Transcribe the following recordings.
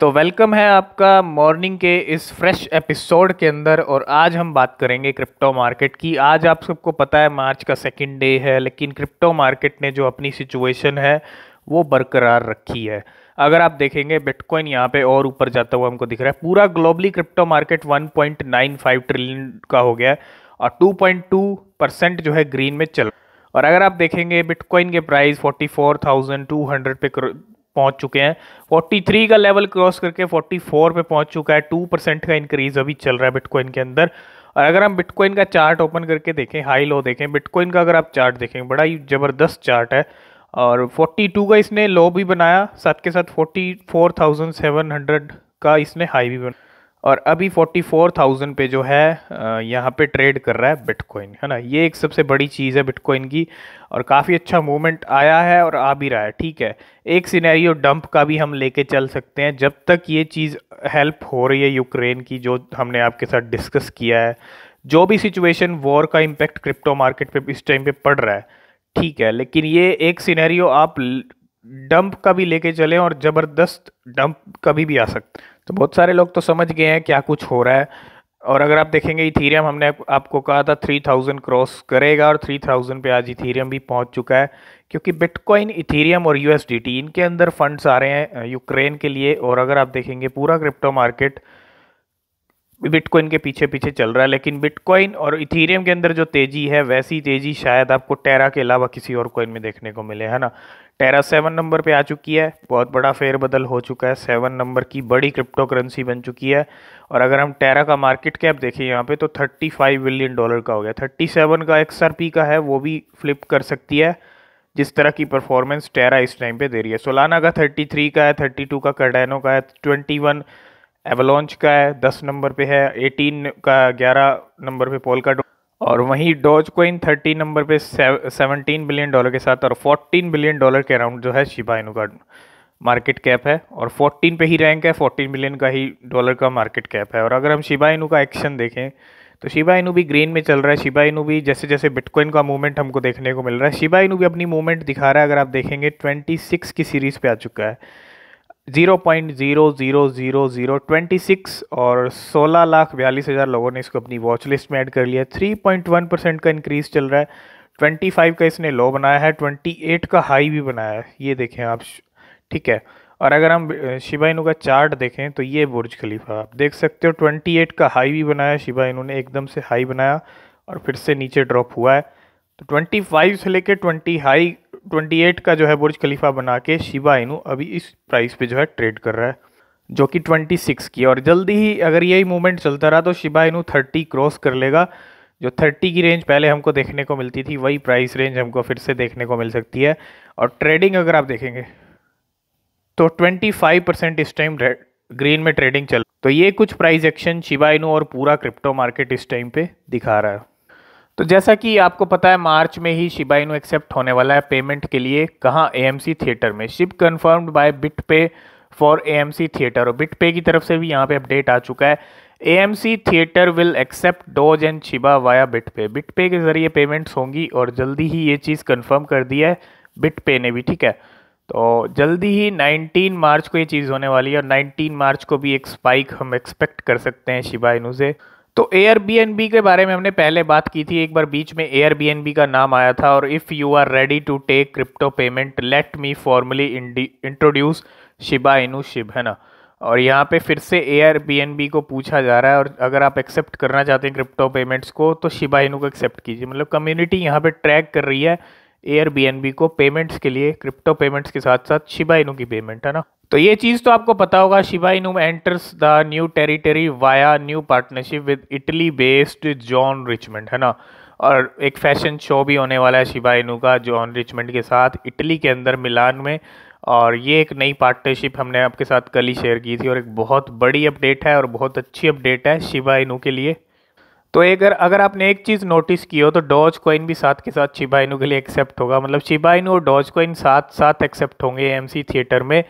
तो वेलकम है आपका मॉर्निंग के इस फ्रेश एपिसोड के अंदर और आज हम बात करेंगे क्रिप्टो मार्केट की आज आप सबको पता है मार्च का सेकेंड डे है लेकिन क्रिप्टो मार्केट ने जो अपनी सिचुएशन है वो बरकरार रखी है अगर आप देखेंगे बिटकॉइन यहाँ पे और ऊपर जाता हुआ हमको दिख रहा है पूरा ग्लोबली क्रिप्टो मार्केट 1.95 ट्रिलियन का हो गया है और 2.2 परसेंट जो है ग्रीन में चल और अगर आप देखेंगे बिटकॉइन के प्राइस 44,200 पे पहुंच चुके हैं 43 का लेवल क्रॉस करके 44 पे पहुंच चुका है 2 परसेंट का इंक्रीज अभी चल रहा है बिटकॉइन के अंदर और अगर हम बिटकॉइन का चार्ट ओपन करके देखें हाई लो देखें बिटकॉइन का अगर आप चार्ट देखें बड़ा ही ज़बरदस्त चार्ट है और 42 का इसने लो भी बनाया साथ के साथ 44,700 का इसने हाई भी बनाया और अभी 44,000 पे जो है यहाँ पे ट्रेड कर रहा है बिटकॉइन है ना ये एक सबसे बड़ी चीज़ है बिटकॉइन की और काफ़ी अच्छा मूवमेंट आया है और आ भी रहा है ठीक है एक सिनेरियो डंप का भी हम लेके चल सकते हैं जब तक ये चीज़ हेल्प हो रही है यूक्रेन की जो हमने आपके साथ डिस्कस किया है जो भी सिचुएशन वॉर का इम्पैक्ट क्रिप्टो मार्केट पे इस टाइम पे पड़ रहा है ठीक है लेकिन ये एक सिनेरियो आप डंप का भी लेके चलें और ज़बरदस्त डंप कभी भी आ सकता तो बहुत सारे लोग तो समझ गए हैं क्या कुछ हो रहा है और अगर आप देखेंगे इथीरियम हमने आपको कहा था 3000 क्रॉस करेगा और 3000 पे आज इथीरियम भी पहुंच चुका है क्योंकि बिटकॉइन इथीरियम और यूएसडीटी इनके अंदर फंड्स आ रहे हैं यूक्रेन के लिए और अगर आप देखेंगे पूरा क्रिप्टो मार्केट बिटकॉइन के पीछे पीछे चल रहा है लेकिन बिटकॉइन और इथीरियम के अंदर जो तेज़ी है वैसी तेज़ी शायद आपको टेरा के अलावा किसी और कोइन में देखने को मिले है ना टेरा सेवन नंबर पे आ चुकी है बहुत बड़ा फेरबदल हो चुका है सेवन नंबर की बड़ी क्रिप्टो करेंसी बन चुकी है और अगर हम टेरा का मार्केट कैप देखें यहाँ पर तो थर्टी फाइव बिलियन डॉलर का हो गया थर्टी सेवन का एक्स का है वो भी फ्लिप कर सकती है जिस तरह की परफॉर्मेंस टेरा इस टाइम पर दे रही है सोलाना का थर्टी थ्री का है थर्टी टू का कर्डैनो का है ट्वेंटी वन एवलॉन्च का है दस नंबर पे है एटीन का ग्यारह नंबर पे पोल का और वहीं डॉज कोइन थर्टीन नंबर पे सेवनटीन बिलियन डॉलर के साथ और फोर्टीन बिलियन डॉलर के अराउंड जो है शिबा इनू का मार्केट कैप है और फोर्टीन पे ही रैंक है फोर्टीन बिलियन का ही डॉलर का मार्केट कैप है और अगर हम शिबा इनू का एक्शन देखें तो शिबा इनू भी ग्रीन में चल रहा है शिबा इनू भी जैसे जैसे बिटकॉइन का मूवमेंट हमको देखने को मिल रहा है शिबा इनू भी अपनी मूवमेंट दिखा रहा है अगर आप देखेंगे सिक्स की सीरीज़ पे आ चुका है zero point zero zero zero zero twenty six और सोलह लाख बयालीस हज़ार लोगों ने इसको अपनी वॉच लिस्ट में ऐड कर लिया थ्री पॉइंट वन परसेंट का इंक्रीज़ चल रहा है ट्वेंटी फाइव का इसने लो बनाया है ट्वेंटी एट का हाई भी बनाया है ये देखें आप ठीक है और अगर हम शिबा इनू का चार्ट देखें तो ये बुर्ज खलीफा आप देख सकते हो ट्वेंटी एट का हाई भी बनाया शिबा इनू ने एकदम से हाई बनाया और फिर से नीचे ड्रॉप हुआ है तो ट्वेंटी फाइव से लेकर ट्वेंटी हाई ट्वेंटी एट का जो है बुर्ज खलीफा बना के शिबा इनू अभी इस प्राइस पे जो है ट्रेड कर रहा है जो कि ट्वेंटी सिक्स की और जल्दी ही अगर यही मूवमेंट चलता रहा तो शिबा इनू थर्टी क्रॉस कर लेगा जो थर्टी की रेंज पहले हमको देखने को मिलती थी वही प्राइस रेंज हमको फिर से देखने को मिल सकती है और ट्रेडिंग अगर आप देखेंगे तो ट्वेंटी फाइव परसेंट इस टाइम ग्रीन में ट्रेडिंग चल तो ये कुछ प्राइस एक्शन शिबा इनू और पूरा क्रिप्टो मार्केट इस टाइम पर दिखा रहा है तो जैसा कि आपको पता है मार्च में ही शिबा एक्सेप्ट होने वाला है पेमेंट के लिए कहाँ सी थिएटर में SHIB confirmed by BitPay for C theatre और बिट पे की तरफ से भी यहाँ पे अपडेट आ चुका है A M C theatre will accept Doge and Shiba via BitPay BitPay के जरिए पेमेंट्स होंगी और जल्दी ही ये चीज़ कन्फर्म कर दी है बिट पे ने भी ठीक है तो जल्दी ही 19 मार्च को ये चीज़ होने वाली है और 19 मार्च को भी एक स्पाइक हम एक्सपेक्ट कर सकते हैं शिबा इनू से तो एयरबीएनबी के बारे में हमने पहले बात की थी एक बार बीच में एयरबीएनबी का नाम आया था और if you are ready to take crypto payment let me formally introduce Shiba Inu SHIB है ना और यहाँ पे फिर से एयरबीएनबी को पूछा जा रहा है और अगर आप एक्सेप्ट करना चाहते हैं क्रिप्टो पेमेंट्स को तो शिबा इनू को एक्सेप्ट कीजिए मतलब कम्युनिटी यहाँ पे ट्रैक कर रही है एयर को पेमेंट्स के लिए क्रिप्टो पेमेंट्स के साथ साथ शिबा इनू की पेमेंट है ना तो ये चीज़ तो आपको पता होगा Shiba Inu enters the new territory via new partnership with Italy based John Richmond है ना और एक फैशन शो भी होने वाला है शिबा इनू का जॉन रिचमेंट के साथ इटली के अंदर मिलान में और ये एक नई पार्टनरशिप हमने आपके साथ कल ही शेयर की थी और एक बहुत बड़ी अपडेट है और बहुत अच्छी अपडेट है शिबा इनू के लिए तो अगर अगर आपने एक चीज़ नोटिस की हो तो डॉज कॉइन भी साथ के साथ शिबाइनू के लिए एक्सेप्ट होगा मतलब शिबाइनू और डॉज कॉइन साथ साथ एक्सेप्ट होंगे एम थिएटर में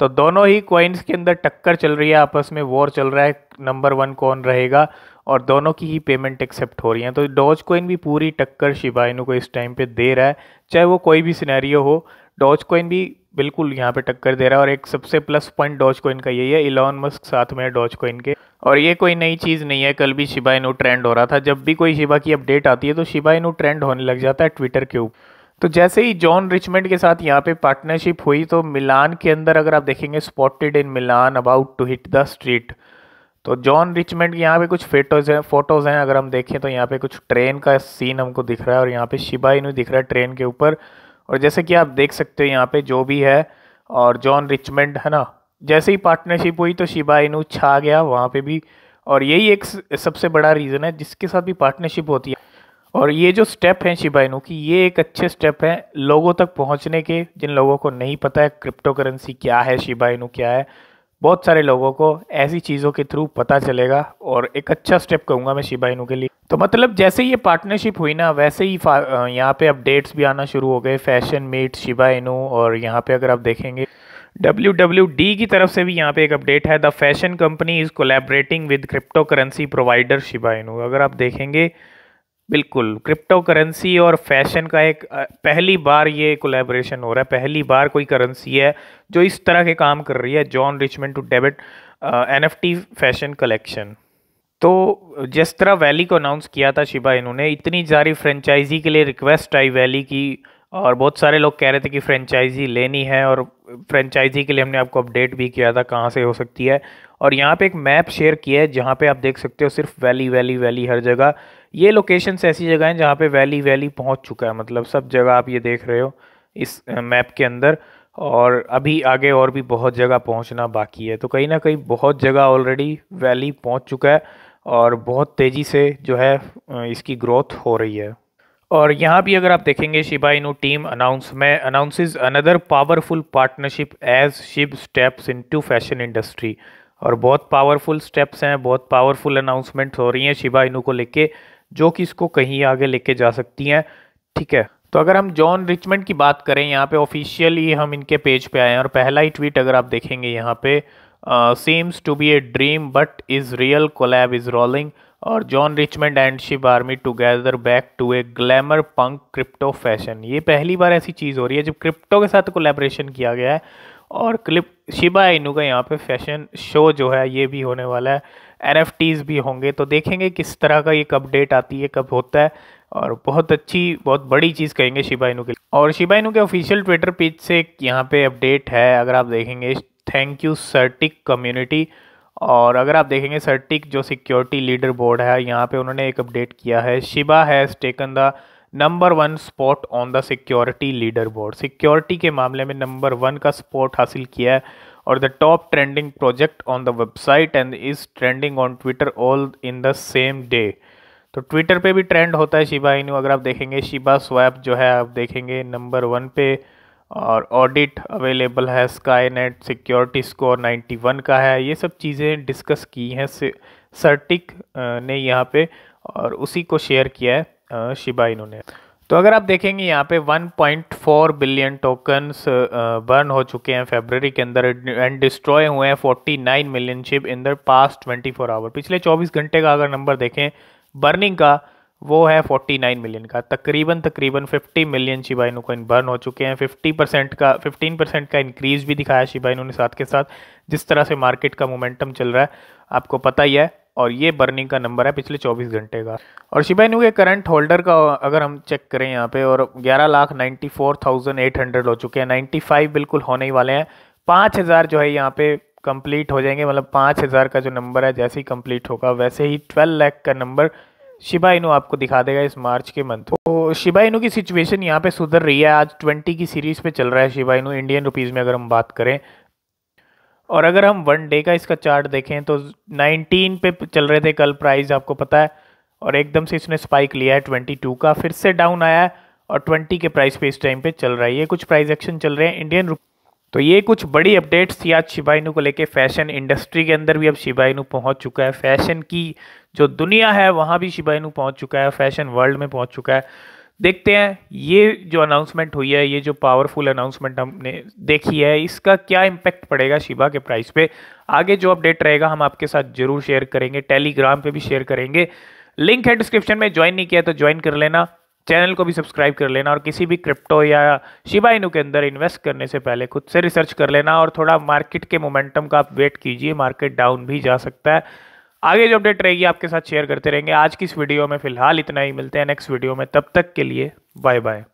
तो दोनों ही कॉइन्स के अंदर टक्कर चल रही है आपस में वॉर चल रहा है नंबर वन कौन रहेगा और दोनों की ही पेमेंट एक्सेप्ट हो रही है तो डॉज कॉइन भी पूरी टक्कर शिबाइनू को इस टाइम पर दे रहा है चाहे वो कोई भी सिनेरियो हो डॉज कॉइन भी बिल्कुल यहाँ पे टक्कर दे रहा है और एक सबसे प्लस पॉइंट डॉज कोइन का यही है इलॉन मस्क साथ में है डॉज कोइन के और ये कोई नई चीज़ नहीं है कल भी शिबा इनू ट्रेंड हो रहा था जब भी कोई शिबा की अपडेट आती है तो शिबा इनू ट्रेंड होने लग जाता है ट्विटर के ऊपर तो जैसे ही जॉन रिचमेंट के साथ यहाँ पे पार्टनरशिप हुई तो मिलान के अंदर अगर आप देखेंगे spotted in Milan about to hit the street तो जॉन रिचमेंट के यहाँ पे कुछ फोटोज हैं फोटोज़ हैं अगर हम देखें तो यहाँ पे कुछ ट्रेन का सीन हमको दिख रहा है और यहाँ पे शिबा इनू दिख रहा है ट्रेन के ऊपर और जैसे कि आप देख सकते हो यहाँ पे जो भी है और जॉन रिचमेंड है ना जैसे ही पार्टनरशिप हुई तो शिबा इनू छा गया वहाँ पे भी और यही एक सबसे बड़ा रीज़न है जिसके साथ भी पार्टनरशिप होती है और ये जो स्टेप हैं शिबा इनू की ये एक अच्छे स्टेप हैं लोगों तक पहुँचने के जिन लोगों को नहीं पता है क्रिप्टो करेंसी क्या है शिबा इनू क्या है बहुत सारे लोगों को ऐसी चीज़ों के थ्रू पता चलेगा और एक अच्छा स्टेप कहूँगा मैं शिबा इनू के लिए तो मतलब जैसे ये पार्टनरशिप हुई ना वैसे ही यहाँ पे अपडेट्स भी आना शुरू हो गए फैशन मेट शिबा इनू और यहाँ पे अगर आप देखेंगे डब्ल्यू डब्ल्यू डी की तरफ से भी यहाँ पे एक अपडेट है the fashion company is collaborating with cryptocurrency provider Shiba Inu अगर आप देखेंगे बिल्कुल क्रिप्टो करेंसी और फैशन का एक पहली बार ये कोलेबोरेशन हो रहा है पहली बार कोई करेंसी है जो इस तरह के काम कर रही है John Richmond to debut N F T fashion collection तो जिस तरह वैली को अनाउंस किया था शिबा इन्होंने इतनी सारी फ्रेंचाइजी के लिए रिक्वेस्ट आई वैली की और बहुत सारे लोग कह रहे थे कि फ्रेंचाइजी लेनी है और फ्रेंचाइजी के लिए हमने आपको अपडेट भी किया था कहाँ से हो सकती है और यहाँ पे एक मैप शेयर किया है जहाँ पे आप देख सकते हो सिर्फ वैली वैली वैली हर जगह ये लोकेशन ऐसी जगह हैं जहाँ पे वैली वैली पहुँच चुका है मतलब सब जगह आप ये देख रहे हो इस मैप के अंदर और अभी आगे और भी बहुत जगह पहुँचना बाकी है तो कहीं ना कहीं बहुत जगह ऑलरेडी वैली पहुँच चुका है और बहुत तेज़ी से जो है इसकी ग्रोथ हो रही है और यहाँ भी अगर आप देखेंगे शिबा इनू टीम अनाउंस में announce another powerful partnership as SHIB steps into fashion industry और बहुत पावरफुल स्टेप्स हैं बहुत पावरफुल अनाउंसमेंट हो रही हैं शिबा इनू को लेके जो कि इसको कहीं आगे लेके जा सकती हैं ठीक है तो अगर हम जॉन रिचमेंट की बात करें यहाँ पर ऑफिशियली हम इनके पेज पे आए हैं और पहला ही ट्वीट अगर आप देखेंगे यहाँ पर seems to be a dream but is real collab is rolling और John Richmond and SHIB army together back to a glamour punk crypto fashion ये पहली बार ऐसी चीज़ हो रही है जब क्रिप्टो के साथ कोलेब्रेशन किया गया है और क्लिप शिबा इनू का यहाँ पे फैशन शो जो है ये भी होने वाला है एन भी होंगे तो देखेंगे किस तरह का ये कब डेट आती है कब होता है और बहुत अच्छी बहुत बड़ी चीज़ कहेंगे शिबा इनू के लिए और शिबा इनू के ऑफिशियल ट्विटर पेज से यहाँ पे अपडेट है अगर आप देखेंगे थैंक यू सर्टिक कम्युनिटी और अगर आप देखेंगे सर्टिक जो सिक्योरिटी लीडर बोर्ड है यहाँ पे उन्होंने एक अपडेट किया है Shiba has taken the number one spot on the security leaderboard security के मामले में नंबर वन का स्पॉट हासिल किया है और the top trending project on the website and is trending on Twitter all in the same day तो Twitter पे भी ट्रेंड होता है शिबा इन अगर आप देखेंगे शिबा स्वैप जो है आप देखेंगे नंबर वन पे और ऑडिट अवेलेबल है स्काई नेट सिक्योरिटी स्कोर 91 का है ये सब चीज़ें डिस्कस की हैं सर्टिक ने यहाँ पे और उसी को शेयर किया है शिबा इन्होंने तो अगर आप देखेंगे यहाँ पे 1.4 बिलियन टोकन्स बर्न हो चुके हैं फेबररी के अंदर एंड डिस्ट्रॉय हुए हैं 49 million SHIB in the past 24 hour पिछले 24 घंटे का अगर नंबर देखें बर्निंग का वो है 49 मिलियन का तकरीबन तकरीबन 50 मिलियन शिबाइनो इन बर्न हो चुके हैं 50 परसेंट का 15 परसेंट का इंक्रीज भी दिखाया शिबाइनो ने साथ के साथ जिस तरह से मार्केट का मोमेंटम चल रहा है आपको पता ही है और ये बर्निंग का नंबर है पिछले 24 घंटे का और शिबाइनू के करंट होल्डर का अगर हम चेक करें यहाँ पर और ग्यारह lakh ninety four thousand eight hundred हो चुके हैं नाइन्टी फाइव बिल्कुल होने ही वाले हैं पाँच हज़ार जो है यहाँ पर कंप्लीट हो जाएंगे मतलब पाँच हज़ार का जो नंबर है जैसे ही कम्प्लीट होगा वैसे ही ट्वेल्व लैख का नंबर शिबा इनू आपको दिखा देगा इस मार्च के मंथ तो शिबा इनू की सिचुएशन यहाँ पे सुधर रही है आज ट्वेंटी की सीरीज़ पे चल रहा है शिबा इनू इंडियन रुपीज़ में अगर हम बात करें और अगर हम वन डे का इसका चार्ट देखें तो 19 पे चल रहे थे कल प्राइस आपको पता है और एकदम से इसने स्पाइक लिया है टू का फिर से डाउन आया है और ट्वेंटी के प्राइस पे इस टाइम पे चल रहा है ये कुछ प्राइस एक्शन चल रहे हैं इंडियन तो ये कुछ बड़ी अपडेट्स थी आज शिबाइनू को लेके फैशन इंडस्ट्री के अंदर भी अब शिबाइनू पहुंच चुका है फैशन की जो दुनिया है वहाँ भी शिबाइनू पहुंच चुका है फैशन वर्ल्ड में पहुंच चुका है देखते हैं ये जो अनाउंसमेंट हुई है ये जो पावरफुल अनाउंसमेंट हमने देखी है इसका क्या इम्पैक्ट पड़ेगा शिबा के प्राइस पे आगे जो अपडेट रहेगा हम आपके साथ जरूर शेयर करेंगे टेलीग्राम पे भी शेयर करेंगे लिंक है डिस्क्रिप्शन में ज्वाइन नहीं किया तो ज्वाइन कर लेना चैनल को भी सब्सक्राइब कर लेना और किसी भी क्रिप्टो या शिबा इनू के अंदर इन्वेस्ट करने से पहले खुद से रिसर्च कर लेना और थोड़ा मार्केट के मोमेंटम का आप वेट कीजिए मार्केट डाउन भी जा सकता है आगे जो अपडेट रहेगी आपके साथ शेयर करते रहेंगे आज की इस वीडियो में फिलहाल इतना ही मिलते हैं नेक्स्ट वीडियो में तब तक के लिए बाय बाय